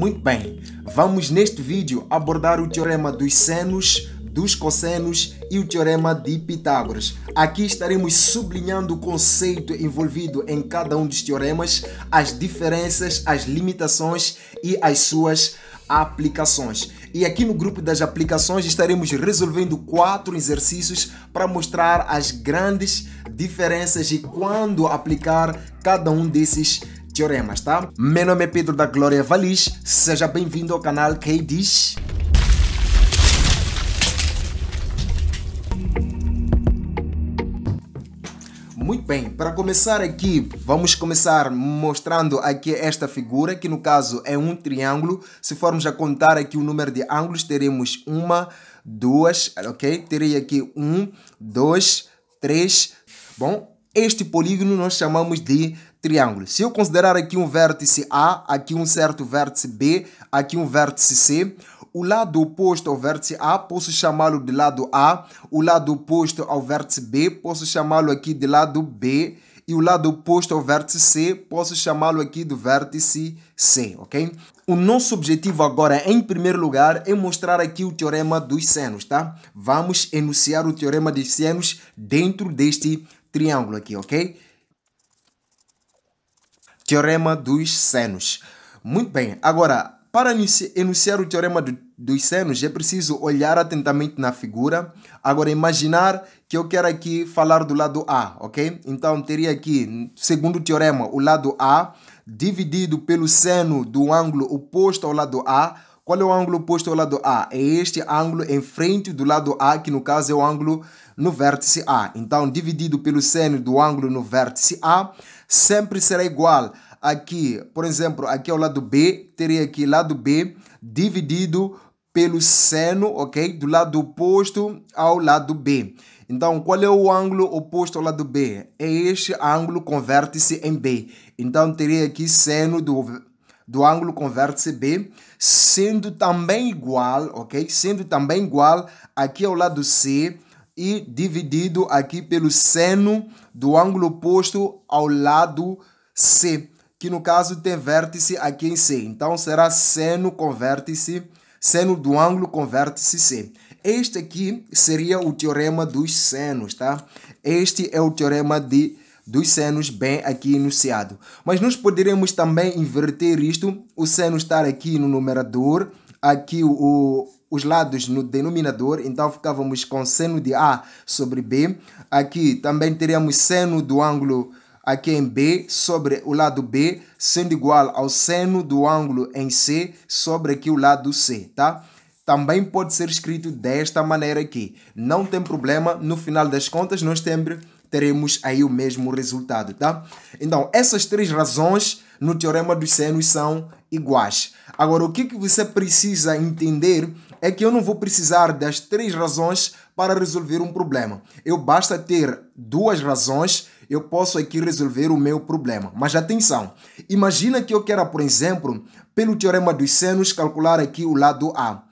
Muito bem, vamos neste vídeo abordar o teorema dos senos, dos cossenos e o teorema de Pitágoras. Aqui estaremos sublinhando o conceito envolvido em cada um dos teoremas, as diferenças, as limitações e as suas aplicações. E aqui no grupo das aplicações estaremos resolvendo quatro exercícios para mostrar as grandes diferenças e quando aplicar cada um desses teoremas, tá? Meu nome é Pedro da Glória Valis, seja bem-vindo ao canal Quem Diz. Muito bem, para começar aqui, vamos começar mostrando aqui esta figura, que no caso é um triângulo. Se formos a contar aqui o número de ângulos, teremos uma, duas, ok? Terei aqui um, dois, três. Bom, este polígono nós chamamos de triângulo. Se eu considerar aqui um vértice A, aqui um certo vértice B, aqui um vértice C, o lado oposto ao vértice A, posso chamá-lo de lado A, o lado oposto ao vértice B, posso chamá-lo aqui de lado B, e o lado oposto ao vértice C, posso chamá-lo aqui do vértice C, ok? O nosso objetivo agora, em primeiro lugar, é mostrar aqui o teorema dos senos, tá? Vamos enunciar o teorema dos senos dentro deste triângulo aqui, ok? teorema dos senos. Muito bem, agora, para enunciar o teorema do, dos senos, é preciso olhar atentamente na figura. Agora, imaginar que eu quero aqui falar do lado A, ok? Então, teria aqui, segundo o teorema, o lado A dividido pelo seno do ângulo oposto ao lado A. Qual é o ângulo oposto ao lado A? É este ângulo em frente do lado A, que no caso é o ângulo no vértice A. Então, dividido pelo seno do ângulo no vértice A, sempre será igual. Aqui, por exemplo, aqui ao lado B, teria aqui lado B dividido pelo seno, ok? Do lado oposto ao lado B. Então, qual é o ângulo oposto ao lado B? É este ângulo converte-se em B. Então, teria aqui seno do, do ângulo converte-se B, sendo também igual, ok? Sendo também igual aqui ao lado C, e dividido aqui pelo seno do ângulo oposto ao lado C, que no caso tem vértice aqui em C. Então será seno com vértice, seno do ângulo com vértice C. Este aqui seria o teorema dos senos, tá? Este é o teorema de dos senos bem aqui enunciado. Mas nós poderemos também inverter isto, o seno estar aqui no numerador, aqui o, os lados no denominador, então ficávamos com seno de A sobre B. Aqui também teríamos seno do ângulo aqui em B sobre o lado B, sendo igual ao seno do ângulo em C sobre aqui o lado C, tá? Também pode ser escrito desta maneira aqui. Não tem problema, no final das contas nós sempre teremos aí o mesmo resultado, tá? Então, essas três razões no teorema dos senos são iguais. Agora, o que, que você precisa entender é que eu não vou precisar das três razões para resolver um problema. Eu basta ter duas razões, eu posso aqui resolver o meu problema. Mas atenção, imagina que eu quero, por exemplo, pelo teorema dos senos, calcular aqui o lado A.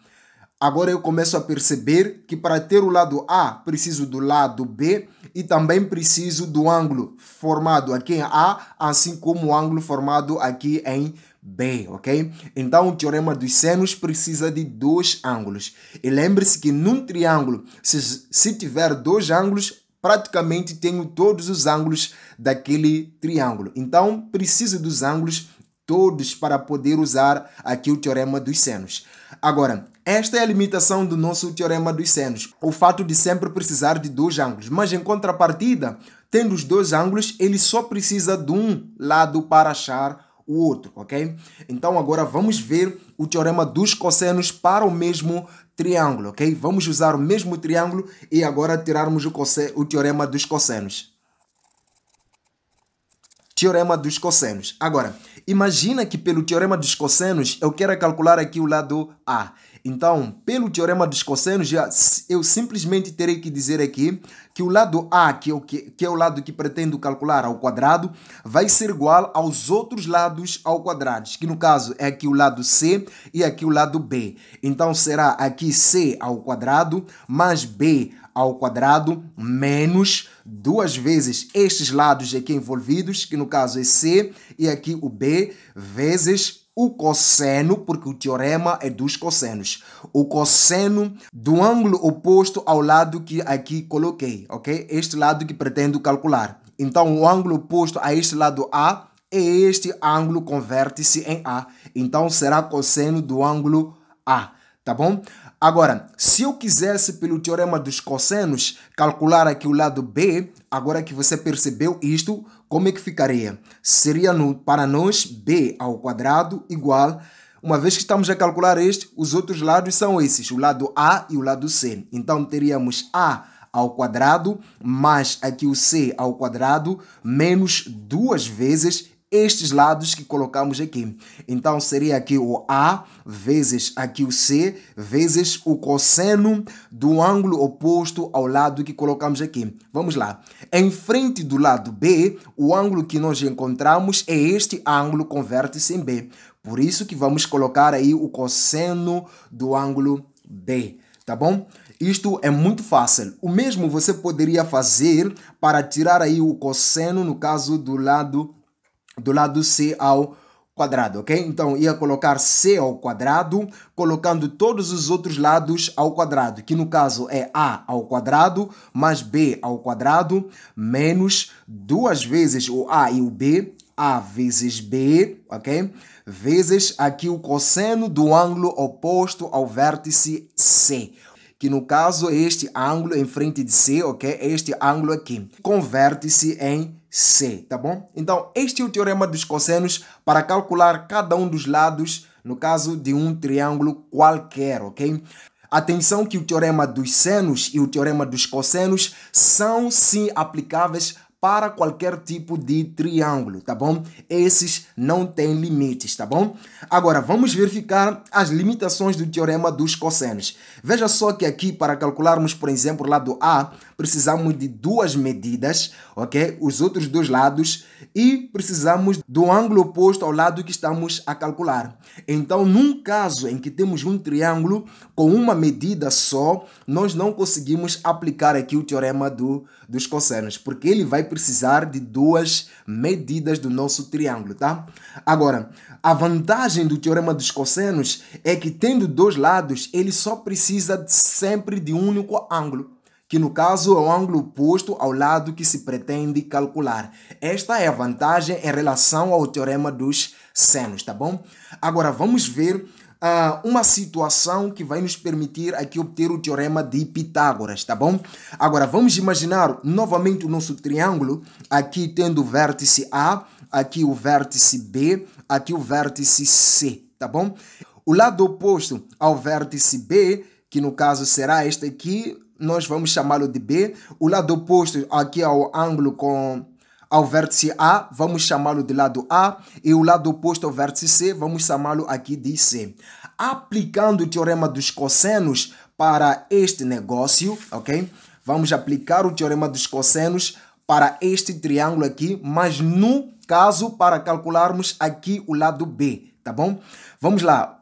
Agora eu começo a perceber que para ter o lado A, preciso do lado B e também preciso do ângulo formado aqui em A, assim como o ângulo formado aqui em B, ok? Então o teorema dos senos precisa de dois ângulos. E lembre-se que num triângulo, se, se tiver dois ângulos, praticamente tenho todos os ângulos daquele triângulo. Então preciso dos ângulos todos para poder usar aqui o teorema dos senos. Agora, esta é a limitação do nosso teorema dos senos, o fato de sempre precisar de dois ângulos, mas em contrapartida, tendo os dois ângulos, ele só precisa de um lado para achar o outro, ok? Então agora vamos ver o teorema dos cossenos para o mesmo triângulo, ok? Vamos usar o mesmo triângulo e agora tirarmos o, o teorema dos cossenos. Teorema dos cossenos. Agora, imagina que pelo teorema dos cossenos eu quero calcular aqui o lado A. Então, pelo teorema dos cossenos, eu simplesmente terei que dizer aqui que o lado A, que é o, que, que é o lado que pretendo calcular ao quadrado, vai ser igual aos outros lados ao quadrado, que no caso é aqui o lado C e aqui o lado B. Então será aqui C ao quadrado mais B ao quadrado menos duas vezes estes lados aqui envolvidos, que no caso é C e aqui o B, vezes o cosseno, porque o teorema é dos cossenos, o cosseno do ângulo oposto ao lado que aqui coloquei, ok? Este lado que pretendo calcular. Então, o ângulo oposto a este lado A é este ângulo converte-se em A. Então, será cosseno do ângulo A, tá bom? Agora, se eu quisesse, pelo teorema dos cossenos, calcular aqui o lado B, agora que você percebeu isto, como é que ficaria? Seria no, para nós B ao quadrado igual uma vez que estamos a calcular este, os outros lados são esses, o lado A e o lado C. Então teríamos A ao quadrado mais aqui o C ao quadrado menos duas vezes estes lados que colocamos aqui. Então seria aqui o A vezes aqui o C vezes o cosseno do ângulo oposto ao lado que colocamos aqui. Vamos lá. Em frente do lado B, o ângulo que nós encontramos é este ângulo converte-se em B. Por isso que vamos colocar aí o cosseno do ângulo B, tá bom? Isto é muito fácil. O mesmo você poderia fazer para tirar aí o cosseno no caso do lado do lado C ao quadrado, ok? Então ia colocar C ao quadrado, colocando todos os outros lados ao quadrado, que no caso é A ao quadrado mais B ao quadrado menos duas vezes o A e o B, A vezes B, ok? Vezes aqui o cosseno do ângulo oposto ao vértice C que no caso é este ângulo em frente de C, ok? Este ângulo aqui. Converte-se em C, tá bom? Então, este é o teorema dos cossenos para calcular cada um dos lados, no caso de um triângulo qualquer, ok? Atenção que o teorema dos senos e o teorema dos cossenos são sim aplicáveis para qualquer tipo de triângulo, tá bom? Esses não têm limites, tá bom? Agora, vamos verificar as limitações do teorema dos cossenos. Veja só que aqui, para calcularmos, por exemplo, o lado A, precisamos de duas medidas, ok? Os outros dois lados e precisamos do ângulo oposto ao lado que estamos a calcular. Então, num caso em que temos um triângulo com uma medida só, nós não conseguimos aplicar aqui o teorema do, dos cossenos, porque ele vai precisar de duas medidas do nosso triângulo, tá? Agora, a vantagem do teorema dos cossenos é que tendo dois lados, ele só precisa sempre de um único ângulo que no caso é o ângulo oposto ao lado que se pretende calcular. Esta é a vantagem em relação ao teorema dos senos, tá bom? Agora vamos ver ah, uma situação que vai nos permitir aqui obter o teorema de Pitágoras, tá bom? Agora, vamos imaginar novamente o nosso triângulo, aqui tendo o vértice A, aqui o vértice B, aqui o vértice C, tá bom? O lado oposto ao vértice B, que no caso será este aqui, nós vamos chamá-lo de B. O lado oposto aqui ao ângulo com ao vértice A, vamos chamá-lo de lado A, e o lado oposto ao vértice C, vamos chamá-lo aqui de C. Aplicando o teorema dos cossenos para este negócio, ok? Vamos aplicar o teorema dos cossenos para este triângulo aqui, mas no caso para calcularmos aqui o lado B, tá bom? Vamos lá.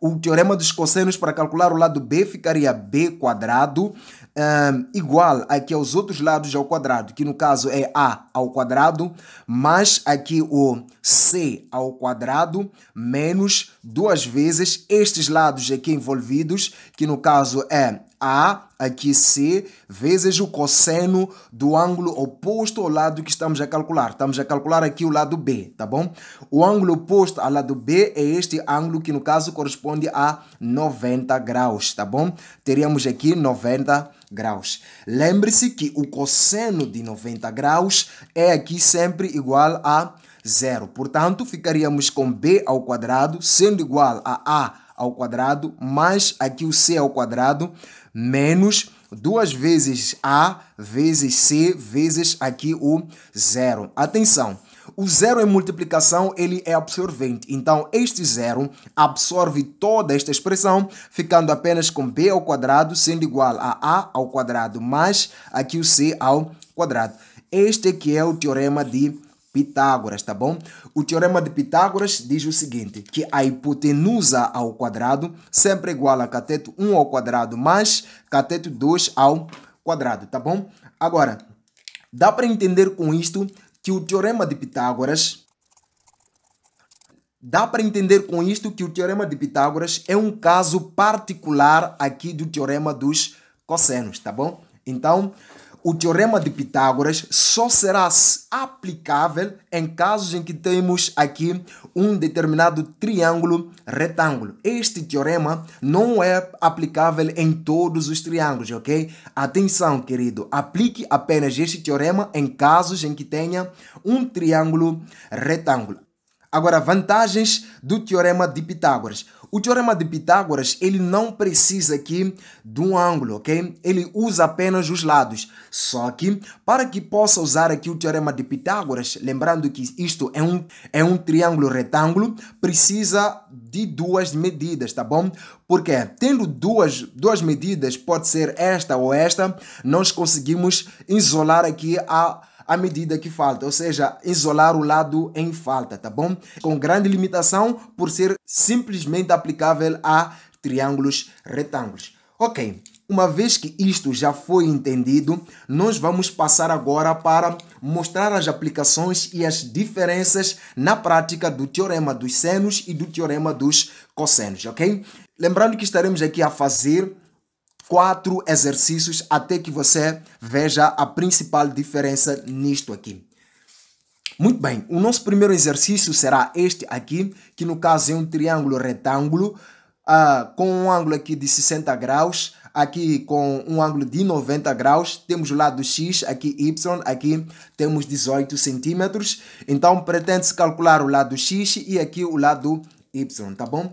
O teorema dos cossenos para calcular o lado B ficaria B quadrado um, igual aqui aos outros lados ao quadrado, que no caso é a ao quadrado, mais aqui o c ao quadrado, menos duas vezes estes lados aqui envolvidos, que no caso é a aqui C vezes o cosseno do ângulo oposto ao lado que estamos a calcular. Estamos a calcular aqui o lado B, tá bom? O ângulo oposto ao lado B é este ângulo que no caso corresponde a 90 graus, tá bom? Teríamos aqui 90 graus graus. Lembre-se que o cosseno de 90 graus é aqui sempre igual a zero. Portanto, ficaríamos com b ao quadrado sendo igual a a ao quadrado mais aqui o c ao quadrado menos duas vezes a vezes c vezes aqui o zero. Atenção! o zero em multiplicação ele é absorvente. Então, este zero absorve toda esta expressão, ficando apenas com b ao quadrado sendo igual a a ao quadrado mais aqui o c ao quadrado. Este é que é o teorema de Pitágoras, tá bom? O teorema de Pitágoras diz o seguinte, que a hipotenusa ao quadrado sempre é igual a cateto 1 ao quadrado mais cateto 2 ao quadrado, tá bom? Agora, dá para entender com isto que o teorema de Pitágoras dá para entender com isto que o teorema de Pitágoras é um caso particular aqui do teorema dos cossenos, tá bom? Então, o teorema de Pitágoras só será aplicável em casos em que temos aqui um determinado triângulo retângulo. Este teorema não é aplicável em todos os triângulos, ok? Atenção, querido, aplique apenas este teorema em casos em que tenha um triângulo retângulo. Agora, vantagens do teorema de Pitágoras. O teorema de Pitágoras, ele não precisa aqui de um ângulo, ok? Ele usa apenas os lados. Só que, para que possa usar aqui o teorema de Pitágoras, lembrando que isto é um, é um triângulo retângulo, precisa de duas medidas, tá bom? Porque tendo duas, duas medidas, pode ser esta ou esta, nós conseguimos isolar aqui a à medida que falta, ou seja, isolar o lado em falta, tá bom? Com grande limitação por ser simplesmente aplicável a triângulos retângulos. Ok, uma vez que isto já foi entendido, nós vamos passar agora para mostrar as aplicações e as diferenças na prática do teorema dos senos e do teorema dos cossenos, ok? Lembrando que estaremos aqui a fazer quatro exercícios até que você veja a principal diferença nisto aqui. Muito bem, o nosso primeiro exercício será este aqui, que no caso é um triângulo retângulo, uh, com um ângulo aqui de 60 graus, aqui com um ângulo de 90 graus, temos o lado X, aqui Y, aqui temos 18 centímetros. Então, pretende-se calcular o lado X e aqui o lado Y, tá bom?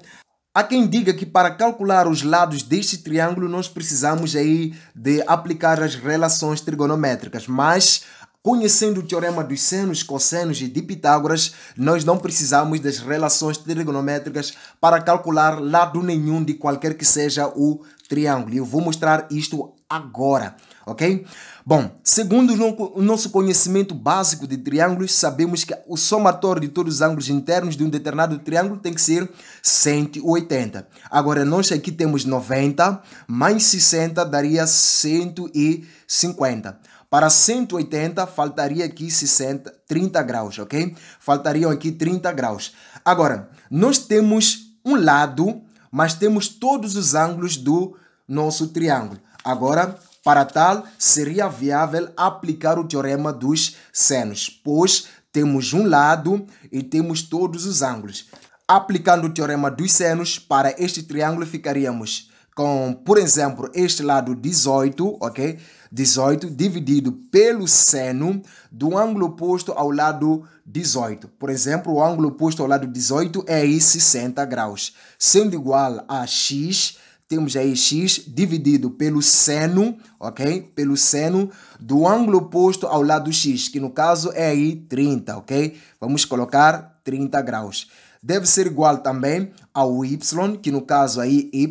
Há quem diga que para calcular os lados deste triângulo nós precisamos aí de aplicar as relações trigonométricas, mas Conhecendo o teorema dos senos, cossenos e de Pitágoras, nós não precisamos das relações trigonométricas para calcular lado nenhum de qualquer que seja o triângulo. Eu vou mostrar isto agora ok? Bom, segundo o nosso conhecimento básico de triângulos, sabemos que o somatório de todos os ângulos internos de um determinado triângulo tem que ser 180. Agora, nós aqui temos 90, mais 60 daria 150. Para 180, faltaria aqui 60, 30 graus, ok? Faltariam aqui 30 graus. Agora, nós temos um lado, mas temos todos os ângulos do nosso triângulo. Agora, para tal, seria viável aplicar o teorema dos senos, pois temos um lado e temos todos os ângulos. Aplicando o teorema dos senos, para este triângulo ficaríamos com, por exemplo, este lado 18, ok? 18 dividido pelo seno do ângulo oposto ao lado 18. Por exemplo, o ângulo oposto ao lado 18 é 60 graus, sendo igual a x temos aí x dividido pelo seno, ok? Pelo seno do ângulo oposto ao lado x, que no caso é aí 30, ok? Vamos colocar 30 graus. Deve ser igual também ao y, que no caso aí y,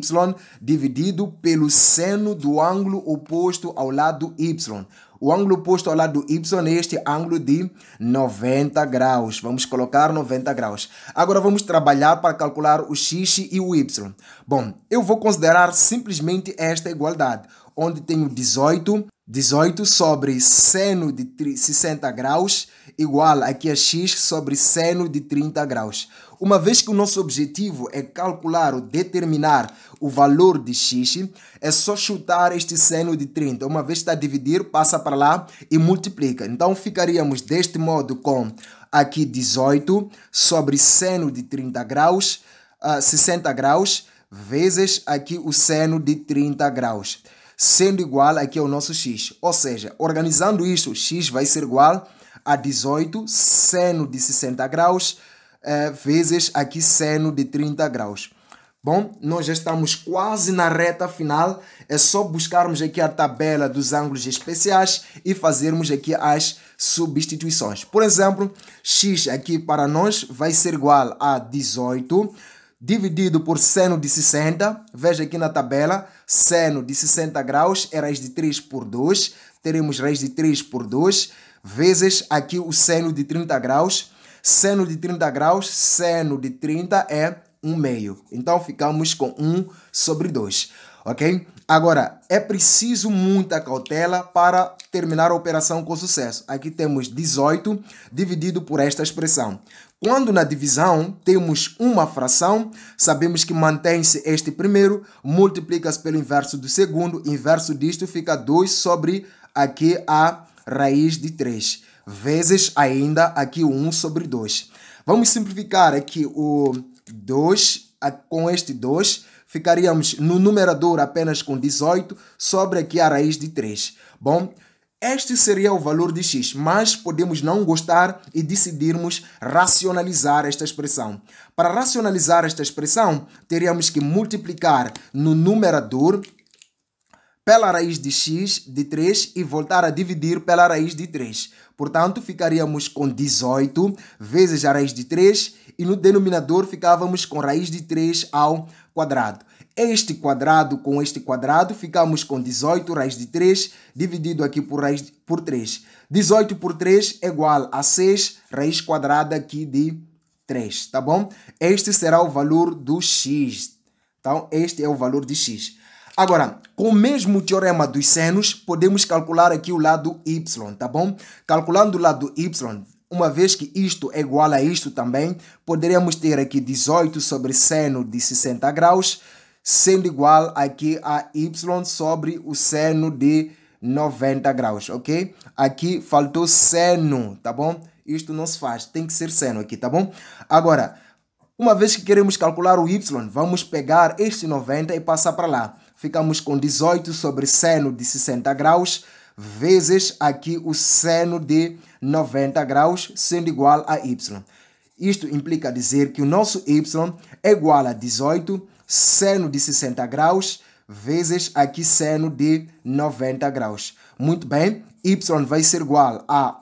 dividido pelo seno do ângulo oposto ao lado y. O ângulo posto ao lado Y é este ângulo de 90 graus. Vamos colocar 90 graus. Agora vamos trabalhar para calcular o x e o y. Bom, eu vou considerar simplesmente esta igualdade, onde tenho 18 18 sobre seno de 60 graus igual aqui a x sobre seno de 30 graus. Uma vez que o nosso objetivo é calcular ou determinar o valor de x, é só chutar este seno de 30. Uma vez que está a dividir, passa para lá e multiplica. Então ficaríamos deste modo com aqui 18 sobre seno de 30 graus, uh, ah, 60 graus, vezes aqui o seno de 30 graus sendo igual aqui ao nosso x. Ou seja, organizando isto, x vai ser igual a 18 seno de 60 graus eh, vezes aqui seno de 30 graus. Bom, nós já estamos quase na reta final. É só buscarmos aqui a tabela dos ângulos especiais e fazermos aqui as substituições. Por exemplo, x aqui para nós vai ser igual a 18 dividido por seno de 60, veja aqui na tabela, seno de 60 graus é raiz de 3 por 2, teremos raiz de 3 por 2, vezes aqui o seno de 30 graus, seno de 30 graus, seno de 30 é 1 meio. Então ficamos com 1 sobre 2, ok? Agora, é preciso muita cautela para terminar a operação com sucesso. Aqui temos 18 dividido por esta expressão. Quando na divisão temos uma fração, sabemos que mantém-se este primeiro, multiplica-se pelo inverso do segundo, inverso disto fica 2 sobre aqui a raiz de 3, vezes ainda aqui 1 sobre 2. Vamos simplificar aqui o 2 com este 2, ficaríamos no numerador apenas com 18 sobre aqui a raiz de 3. Bom, este seria o valor de x, mas podemos não gostar e decidirmos racionalizar esta expressão. Para racionalizar esta expressão, teríamos que multiplicar no numerador pela raiz de x de 3 e voltar a dividir pela raiz de 3. Portanto, ficaríamos com 18 vezes a raiz de 3 e no denominador ficávamos com raiz de 3 ao quadrado este quadrado com este quadrado, ficamos com 18 raiz de 3 dividido aqui por, raiz de, por 3. 18 por 3 é igual a 6 raiz quadrada aqui de 3, tá bom? Este será o valor do x. Então, este é o valor de x. Agora, com o mesmo teorema dos senos, podemos calcular aqui o lado y, tá bom? Calculando o lado y, uma vez que isto é igual a isto também, poderemos ter aqui 18 sobre seno de 60 graus, sendo igual aqui a y sobre o seno de 90 graus, ok? Aqui faltou seno, tá bom? Isto não se faz, tem que ser seno aqui, tá bom? Agora, uma vez que queremos calcular o y, vamos pegar este 90 e passar para lá. Ficamos com 18 sobre seno de 60 graus, vezes aqui o seno de 90 graus, sendo igual a y. Isto implica dizer que o nosso y é igual a 18 seno de 60 graus vezes aqui seno de 90 graus. Muito bem, y vai ser igual a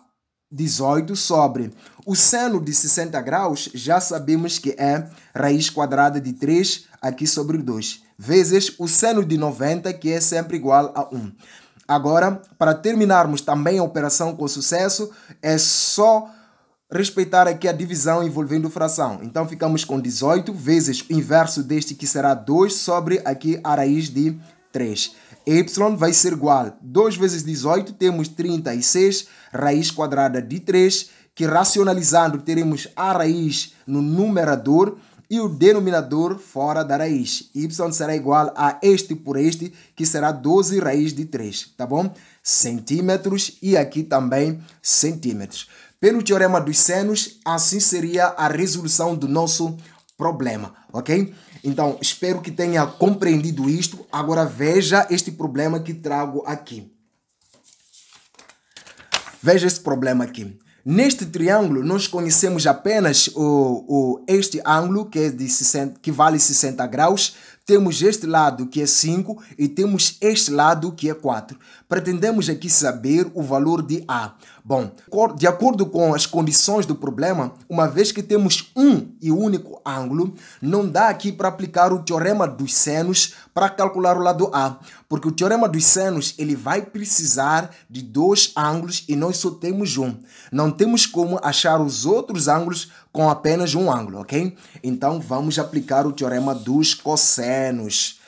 18 sobre o seno de 60 graus, já sabemos que é raiz quadrada de 3 aqui sobre 2, vezes o seno de 90, que é sempre igual a 1. Agora, para terminarmos também a operação com sucesso, é só respeitar aqui a divisão envolvendo fração. Então ficamos com 18 vezes o inverso deste que será 2 sobre aqui a raiz de 3. Y vai ser igual a 2 vezes 18 temos 36 raiz quadrada de 3 que racionalizando teremos a raiz no numerador e o denominador fora da raiz. Y será igual a este por este, que será 12 raiz de 3, tá bom? Centímetros e aqui também centímetros. Pelo teorema dos senos, assim seria a resolução do nosso problema, ok? Então, espero que tenha compreendido isto. Agora veja este problema que trago aqui. Veja esse problema aqui. Neste triângulo, nós conhecemos apenas o, o, este ângulo, que, é de 60, que vale 60 graus, temos este lado que é 5 e temos este lado que é 4. Pretendemos aqui saber o valor de A. Bom, de acordo com as condições do problema, uma vez que temos um e único ângulo, não dá aqui para aplicar o teorema dos senos para calcular o lado A, porque o teorema dos senos ele vai precisar de dois ângulos e nós só temos um. Não temos como achar os outros ângulos com apenas um ângulo, ok? Então vamos aplicar o teorema dos cossenos.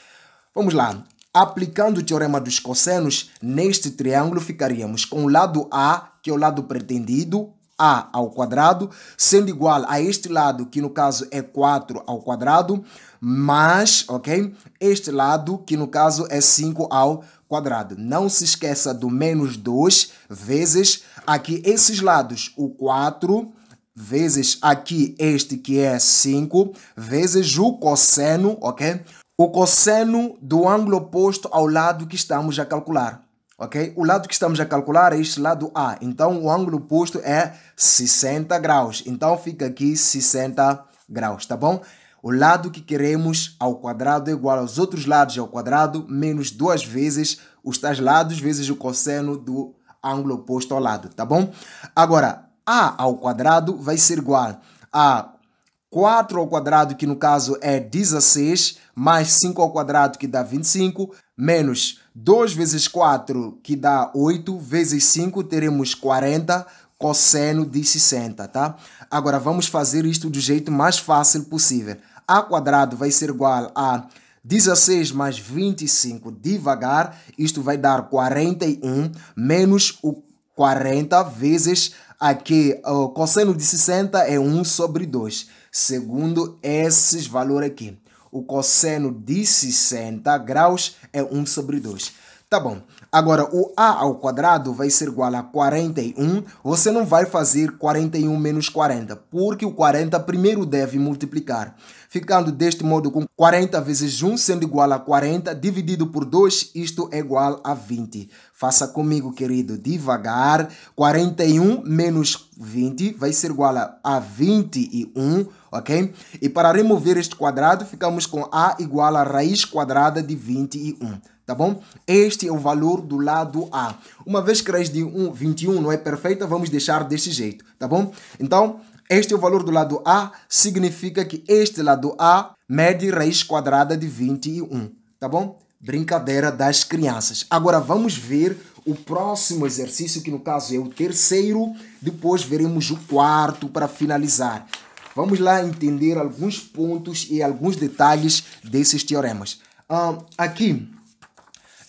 Vamos lá. Aplicando o teorema dos cossenos, neste triângulo ficaríamos com o lado A, que é o lado pretendido, a ao quadrado, sendo igual a este lado, que no caso é 4 ao quadrado, mais, ok? Este lado, que no caso é 5 ao quadrado. Não se esqueça do menos 2 vezes aqui esses lados, o 4 vezes aqui este que é 5, vezes o cosseno, ok? O cosseno do ângulo oposto ao lado que estamos a calcular, ok? O lado que estamos a calcular é este lado A, então o ângulo oposto é 60 graus, então fica aqui 60 graus, tá bom? O lado que queremos ao quadrado é igual aos outros lados ao quadrado, menos duas vezes os tais lados, vezes o cosseno do ângulo oposto ao lado, tá bom? Agora, a ao quadrado vai ser igual a 4 ao quadrado, que no caso é 16, mais 5 ao quadrado, que dá 25, menos 2 vezes 4, que dá 8, vezes 5, teremos 40, cosseno de 60, tá? Agora, vamos fazer isto do jeito mais fácil possível. A quadrado vai ser igual a 16 mais 25 devagar, isto vai dar 41, menos o 40 vezes Aqui, o cosseno de 60 é 1 sobre 2, segundo esses valores aqui. O cosseno de 60 graus é 1 sobre 2. Tá bom. Agora, o a ao quadrado vai ser igual a 41. Você não vai fazer 41 menos 40, porque o 40 primeiro deve multiplicar. Ficando deste modo com 40 vezes 1 sendo igual a 40, dividido por 2, isto é igual a 20. Faça comigo, querido, devagar. 41 menos 20 vai ser igual a, 21, ok? E para remover este quadrado, ficamos com a igual a raiz quadrada de 21 tá bom? Este é o valor do lado A. Uma vez que a raiz de 1, 21 não é perfeita, vamos deixar desse jeito, tá bom? Então, este é o valor do lado A, significa que este lado A mede raiz quadrada de 21, tá bom? brincadeira das crianças. Agora vamos ver o próximo exercício, que no caso é o terceiro, depois veremos o quarto para finalizar. Vamos lá entender alguns pontos e alguns detalhes desses teoremas. Uh, aqui,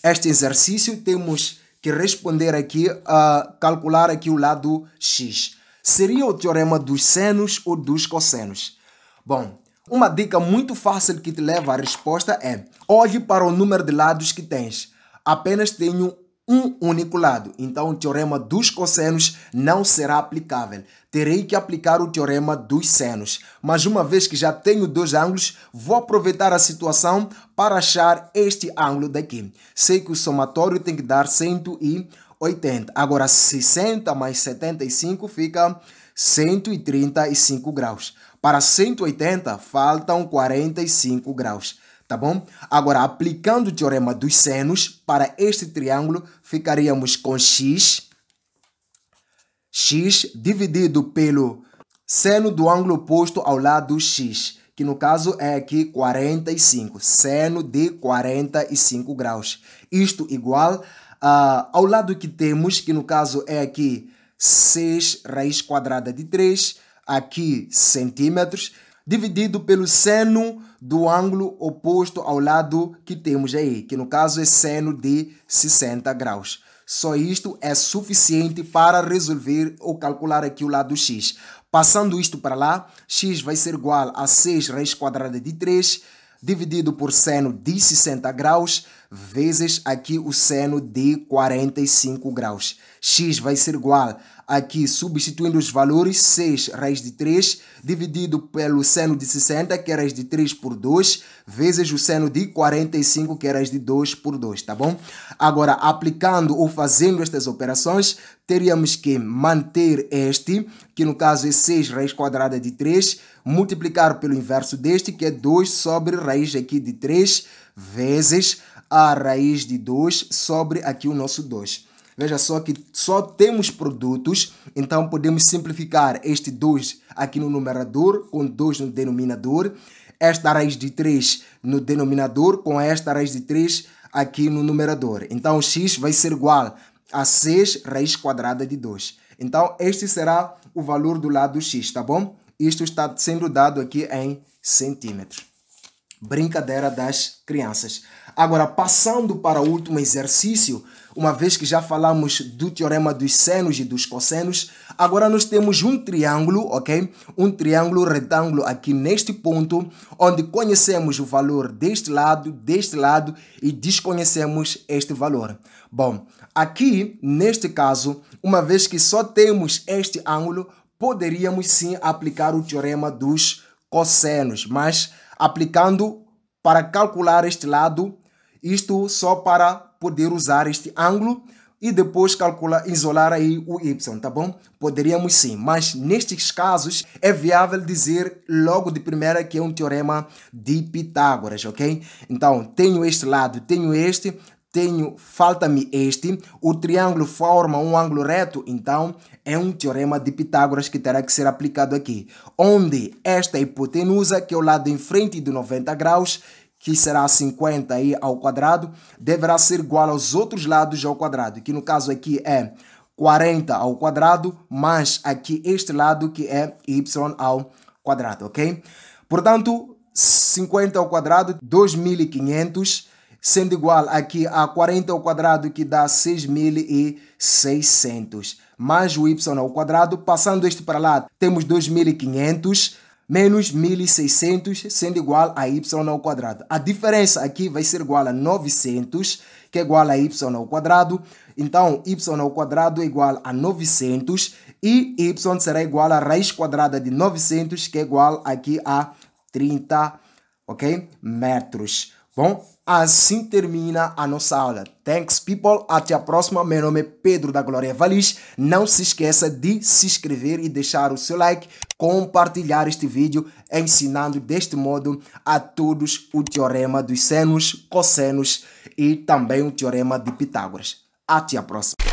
este exercício, temos que responder aqui, uh, calcular aqui o lado x. Seria o teorema dos senos ou dos cossenos? Bom, uma dica muito fácil que te leva à resposta é: olhe para o número de lados que tens. Apenas tenho um único lado, então o teorema dos cossenos não será aplicável. Terei que aplicar o teorema dos senos. Mas uma vez que já tenho dois ângulos, vou aproveitar a situação para achar este ângulo daqui. Sei que o somatório tem que dar 180. Agora, 60 mais 75 fica 135 graus. Para 180, faltam 45 graus, tá bom? Agora, aplicando o teorema dos senos para este triângulo, ficaríamos com x, x dividido pelo seno do ângulo oposto ao lado x, que no caso é aqui 45, seno de 45 graus. Isto igual uh, ao lado que temos, que no caso é aqui 6 raiz quadrada de 3, aqui centímetros, dividido pelo seno do ângulo oposto ao lado que temos aí, que no caso é seno de 60 graus. Só isto é suficiente para resolver ou calcular aqui o lado x. Passando isto para lá, x vai ser igual a 6 raiz quadrada de 3 dividido por seno de 60 graus vezes aqui o seno de 45 graus x vai ser igual aqui substituindo os valores 6 raiz de 3 dividido pelo seno de 60 que é raiz de 3 por 2 vezes o seno de 45 que é raiz de 2 por 2, tá bom? Agora, aplicando ou fazendo estas operações, teríamos que manter este, que no caso é 6 raiz quadrada de 3, multiplicar pelo inverso deste que é 2 sobre raiz aqui de 3 vezes a raiz de 2 sobre aqui o nosso 2. Veja só que só temos produtos, então podemos simplificar este 2 aqui no numerador, com 2 no denominador, esta raiz de 3 no denominador, com esta raiz de 3 aqui no numerador. Então, x vai ser igual a 6 raiz quadrada de 2. Então, este será o valor do lado x, tá bom? Isto está sendo dado aqui em centímetros brincadeira das crianças. Agora, passando para o último exercício, uma vez que já falamos do teorema dos senos e dos cossenos, agora nós temos um triângulo, ok? Um triângulo retângulo aqui neste ponto, onde conhecemos o valor deste lado, deste lado e desconhecemos este valor. Bom, aqui, neste caso, uma vez que só temos este ângulo, poderíamos sim aplicar o teorema dos cossenos, mas aplicando para calcular este lado, isto só para poder usar este ângulo e depois calcular, isolar aí o y, tá bom? Poderíamos sim, mas nestes casos é viável dizer logo de primeira que é um teorema de Pitágoras, ok? Então, tenho este lado, tenho este, tenho, falta-me este, o triângulo forma um ângulo reto, então é um teorema de Pitágoras que terá que ser aplicado aqui, onde esta hipotenusa, que é o lado em frente de 90 graus, que será 50 aí ao quadrado, deverá ser igual aos outros lados ao quadrado, que no caso aqui é 40 ao quadrado, mais aqui este lado que é y ao quadrado, ok? Portanto, 50 ao quadrado, 2500 sendo igual aqui a 40 ao quadrado, que dá 6.600, mais o y ao quadrado, passando este para lá, temos 2.500, menos 1.600, sendo igual a y ao quadrado. A diferença aqui vai ser igual a 900, que é igual a y ao quadrado. Então, y ao quadrado é igual a 900 e y será igual a raiz quadrada de 900, que é igual aqui a 30 ok? metros. Bom, Assim termina a nossa aula. Thanks, people. Até a próxima. Meu nome é Pedro da Glória Valis. Não se esqueça de se inscrever e deixar o seu like, compartilhar este vídeo, ensinando deste modo a todos o teorema dos senos, cossenos e também o teorema de Pitágoras. Até a próxima.